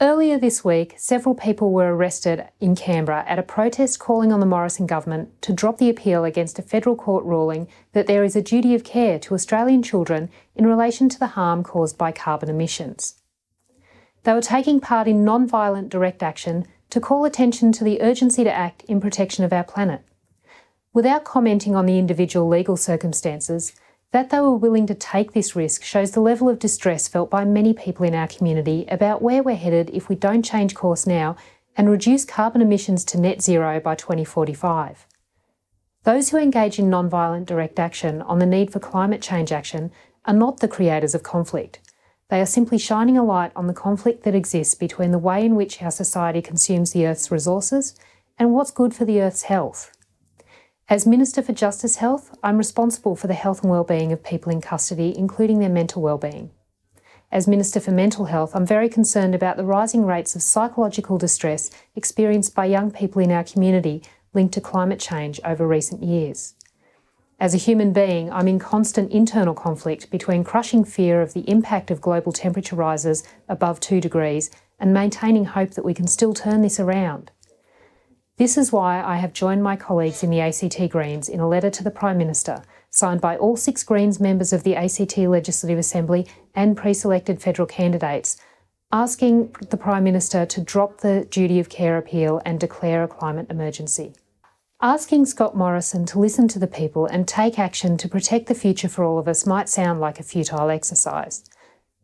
Earlier this week, several people were arrested in Canberra at a protest calling on the Morrison government to drop the appeal against a federal court ruling that there is a duty of care to Australian children in relation to the harm caused by carbon emissions. They were taking part in non violent direct action to call attention to the urgency to act in protection of our planet. Without commenting on the individual legal circumstances, that they were willing to take this risk shows the level of distress felt by many people in our community about where we're headed if we don't change course now and reduce carbon emissions to net zero by 2045. Those who engage in non-violent direct action on the need for climate change action are not the creators of conflict. They are simply shining a light on the conflict that exists between the way in which our society consumes the Earth's resources and what's good for the Earth's health. As Minister for Justice Health, I'm responsible for the health and well-being of people in custody, including their mental well-being. As Minister for Mental Health, I'm very concerned about the rising rates of psychological distress experienced by young people in our community linked to climate change over recent years. As a human being, I'm in constant internal conflict between crushing fear of the impact of global temperature rises above 2 degrees and maintaining hope that we can still turn this around. This is why I have joined my colleagues in the ACT Greens in a letter to the Prime Minister, signed by all six Greens members of the ACT Legislative Assembly and pre selected federal candidates, asking the Prime Minister to drop the duty of care appeal and declare a climate emergency. Asking Scott Morrison to listen to the people and take action to protect the future for all of us might sound like a futile exercise,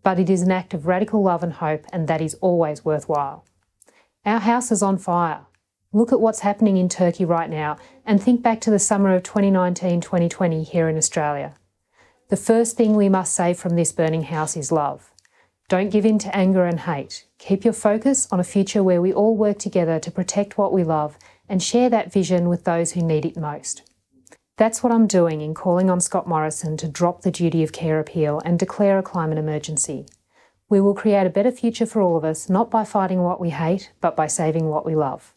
but it is an act of radical love and hope, and that is always worthwhile. Our house is on fire look at what's happening in Turkey right now, and think back to the summer of 2019 2020 here in Australia. The first thing we must say from this burning house is love. Don't give in to anger and hate. Keep your focus on a future where we all work together to protect what we love and share that vision with those who need it most. That's what I'm doing in calling on Scott Morrison to drop the duty of care appeal and declare a climate emergency. We will create a better future for all of us, not by fighting what we hate, but by saving what we love.